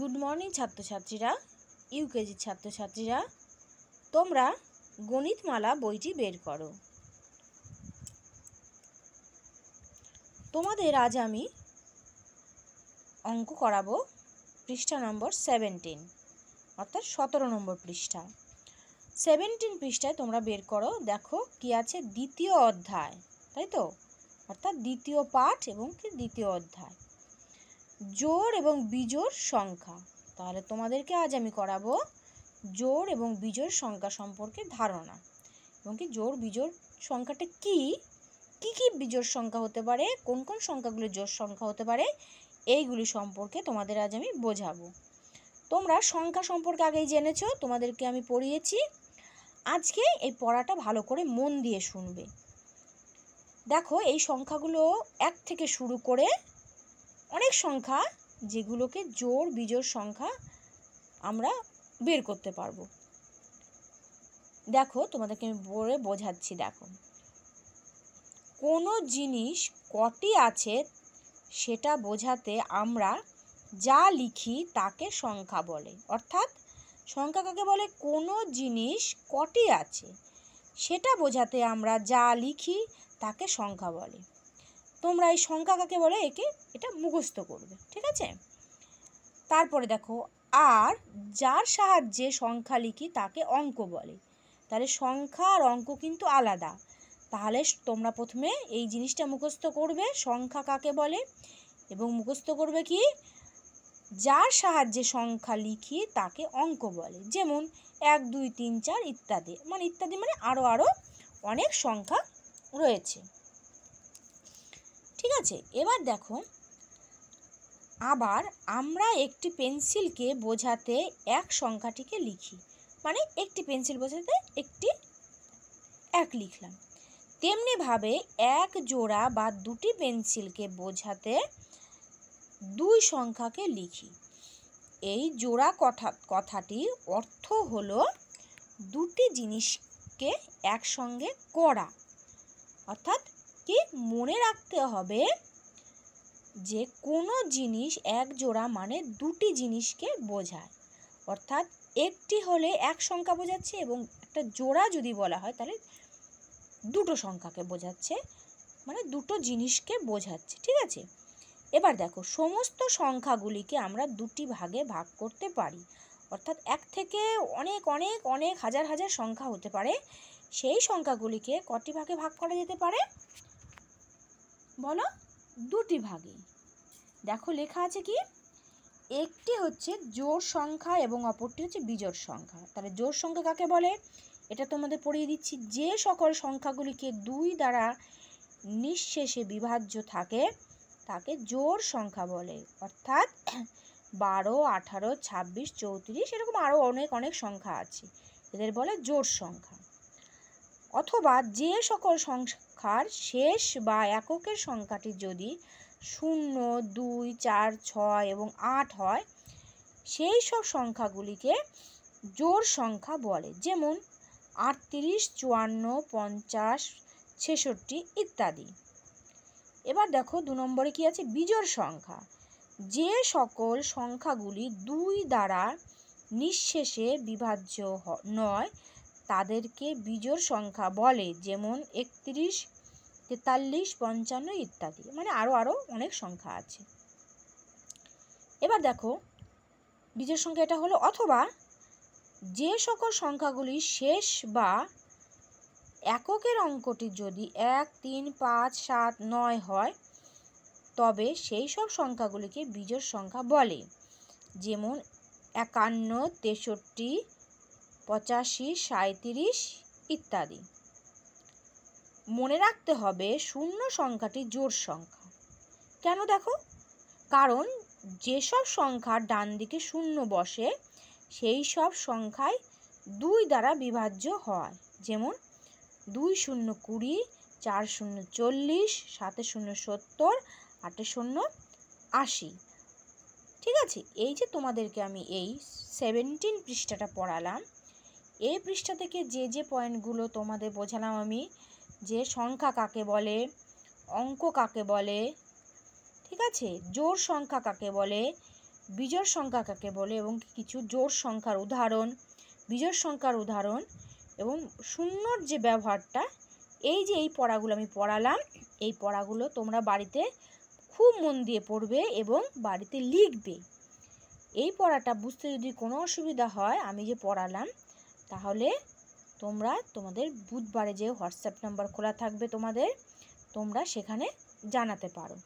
good morning ছাত্রছাত্রীরা ইউকেজির ছাত্রছাত্রীরা তোমরা গণিতমালা বইটি বের করো তোমাদের আজ আমি অঙ্ক করাবো পৃষ্ঠা নম্বর সেভেন্টিন অর্থাৎ সতেরো নম্বর পৃষ্ঠা সেভেন্টিন পৃষ্ঠায় তোমরা বের করো দেখো কি আছে দ্বিতীয় অধ্যায় তাই তো অর্থাৎ দ্বিতীয় পাঠ এবং কি দ্বিতীয় অধ্যায় জোর এবং বিজোর সংখ্যা তাহলে তোমাদেরকে আজ আমি করাবো জোর এবং বিজোর সংখ্যা সম্পর্কে ধারণা এবং কি জোর বিজোর সংখ্যাটা কি কি কি বিজোর সংখ্যা হতে পারে কোন কোন সংখ্যাগুলো জোর সংখ্যা হতে পারে এইগুলি সম্পর্কে তোমাদের আজ আমি বোঝাবো তোমরা সংখ্যা সম্পর্কে আগেই জেনেছ তোমাদেরকে আমি পড়িয়েছি আজকে এই পড়াটা ভালো করে মন দিয়ে শুনবে দেখো এই সংখ্যাগুলো এক থেকে শুরু করে অনেক সংখ্যা যেগুলোকে জোর বিজোর সংখ্যা আমরা বের করতে পারবো দেখো তোমাদেরকে আমি বলে বোঝাচ্ছি দেখো কোনো জিনিস কটি আছে সেটা বোঝাতে আমরা যা লিখি তাকে সংখ্যা বলে অর্থাৎ সংখ্যা কাকে বলে কোনো জিনিস কটি আছে সেটা বোঝাতে আমরা যা লিখি তাকে সংখ্যা বলে তোমরা এই সংখ্যা কাকে বলে একে এটা মুখস্থ করবে ঠিক আছে তারপরে দেখো আর যার সাহায্যে সংখ্যা লিখি তাকে অঙ্ক বলে তাহলে সংখ্যা আর অঙ্ক কিন্তু আলাদা তাহলে তোমরা প্রথমে এই জিনিসটা মুখস্থ করবে সংখ্যা কাকে বলে এবং মুখস্থ করবে কি যার সাহায্যে সংখ্যা লিখি তাকে অঙ্ক বলে যেমন এক দুই তিন চার ইত্যাদি মানে ইত্যাদি মানে আরও আরও অনেক সংখ্যা রয়েছে ঠিক আছে এবার দেখো আবার আমরা একটি পেন্সিলকে বোঝাতে এক সংখ্যাটিকে লিখি মানে একটি পেন্সিল বোঝাতে একটি এক লিখলাম তেমনিভাবে এক জোড়া বা দুটি পেন্সিলকে বোঝাতে দুই সংখ্যাকে লিখি এই জোড়া কথা কথাটি অর্থ হলো দুটি জিনিসকে একসঙ্গে করা অর্থাৎ আমাদেরকে মনে রাখতে হবে যে কোনো জিনিস এক জোড়া মানে দুটি জিনিসকে বোঝায় অর্থাৎ একটি হলে এক সংখ্যা বোঝাচ্ছে এবং একটা জোড়া যদি বলা হয় তাহলে দুটো সংখ্যাকে বোঝাচ্ছে মানে দুটো জিনিসকে বোঝাচ্ছে ঠিক আছে এবার দেখো সমস্ত সংখ্যাগুলিকে আমরা দুটি ভাগে ভাগ করতে পারি অর্থাৎ এক থেকে অনেক অনেক অনেক হাজার হাজার সংখ্যা হতে পারে সেই সংখ্যাগুলিকে কটি ভাগে ভাগ করা যেতে পারে বলো দুটি ভাগে দেখো লেখা আছে কি একটি হচ্ছে জোর সংখ্যা এবং অপরটি হচ্ছে বিজোড় সংখ্যা তাহলে জোর সংখ্যা কাকে বলে এটা তোমাদের পড়িয়ে দিচ্ছি যে সকল সংখ্যাগুলিকে দুই দ্বারা নিঃশেষে বিভাজ্য থাকে তাকে জোর সংখ্যা বলে অর্থাৎ বারো আঠারো ছাব্বিশ চৌত্রিশ এরকম আরও অনেক অনেক সংখ্যা আছে এদের বলে জোর সংখ্যা অথবা যে সকল সংখ্যার শেষ বা এককের সংখ্যাটি যদি শূন্য দুই চার ছয় এবং আট হয় সেই সব সংখ্যাগুলিকে জোর সংখ্যা বলে যেমন আটত্রিশ চুয়ান্ন পঞ্চাশ ছেষট্টি ইত্যাদি এবার দেখো দু নম্বরে কি আছে বিজোড় সংখ্যা যে সকল সংখ্যাগুলি দুই দ্বারা নিঃশেষে বিভাজ্য নয় তাদেরকে বিজোড় সংখ্যা বলে যেমন একত্রিশ তেতাল্লিশ পঞ্চান্ন ইত্যাদি মানে আরও আরও অনেক সংখ্যা আছে এবার দেখো বিজোড় সংখ্যা এটা হলো অথবা যে সকল সংখ্যাগুলি শেষ বা এককের অঙ্কটি যদি এক তিন পাঁচ সাত নয় হয় তবে সেই সব সংখ্যাগুলিকে বিজোড় সংখ্যা বলে যেমন একান্ন তেষট্টি পঁচাশি সাঁত্রিশ ইত্যাদি মনে রাখতে হবে শূন্য সংখ্যাটি জোর সংখ্যা কেন দেখো কারণ যেসব সংখ্যার ডান দিকে শূন্য বসে সেই সব সংখ্যায় দুই দ্বারা বিভাজ্য হয় যেমন দুই শূন্য কুড়ি চার শূন্য চল্লিশ সাতে শূন্য সত্তর আটে শূন্য আশি ঠিক আছে এই যে তোমাদেরকে আমি এই সেভেন্টিন পৃষ্ঠাটা পড়ালাম এই পৃষ্ঠা থেকে যে যে পয়েন্টগুলো তোমাদের বোঝালাম আমি যে সংখ্যা কাকে বলে অঙ্ক কাকে বলে ঠিক আছে জোর সংখ্যা কাকে বলে বিজোড় সংখ্যা কাকে বলে এবং কিছু জোর সংখ্যার উদাহরণ বিজোড় সংখ্যার উদাহরণ এবং শূন্যর যে ব্যবহারটা এই যে এই পড়াগুলো আমি পড়ালাম এই পড়াগুলো তোমরা বাড়িতে খুব মন দিয়ে পড়বে এবং বাড়িতে লিখবে এই পড়াটা বুঝতে যদি কোনো অসুবিধা হয় আমি যে পড়ালাম তাহলে তোমরা তোমাদের বুধবারে যে হোয়াটসঅ্যাপ নাম্বার খোলা থাকবে তোমাদের তোমরা সেখানে জানাতে পারো